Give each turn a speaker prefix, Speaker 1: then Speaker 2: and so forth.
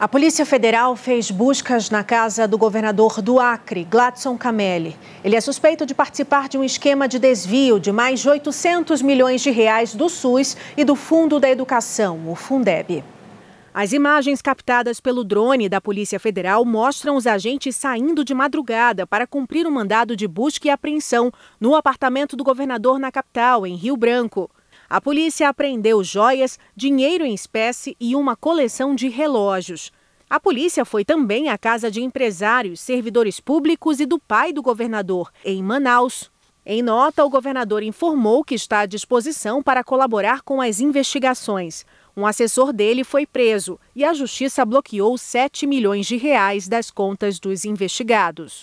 Speaker 1: A Polícia Federal fez buscas na casa do governador do Acre, Gladson Camelli. Ele é suspeito de participar de um esquema de desvio de mais de 800 milhões de reais do SUS e do Fundo da Educação, o Fundeb. As imagens captadas pelo drone da Polícia Federal mostram os agentes saindo de madrugada para cumprir o um mandado de busca e apreensão no apartamento do governador na capital, em Rio Branco. A polícia apreendeu joias, dinheiro em espécie e uma coleção de relógios. A polícia foi também à casa de empresários, servidores públicos e do pai do governador, em Manaus. Em nota, o governador informou que está à disposição para colaborar com as investigações. Um assessor dele foi preso e a justiça bloqueou 7 milhões de reais das contas dos investigados.